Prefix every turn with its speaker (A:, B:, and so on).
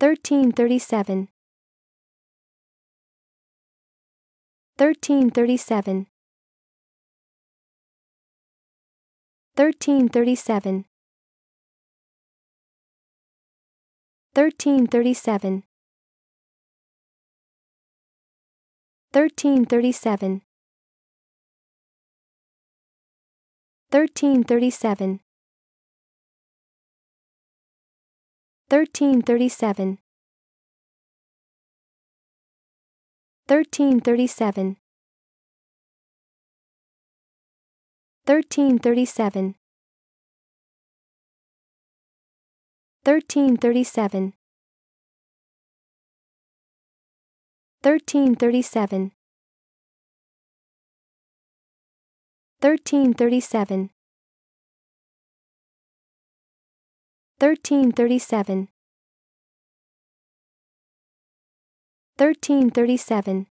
A: 1337 1337 1337 1337 1337 1337 1337 1337 1337 1337 1337 1337 1337 1337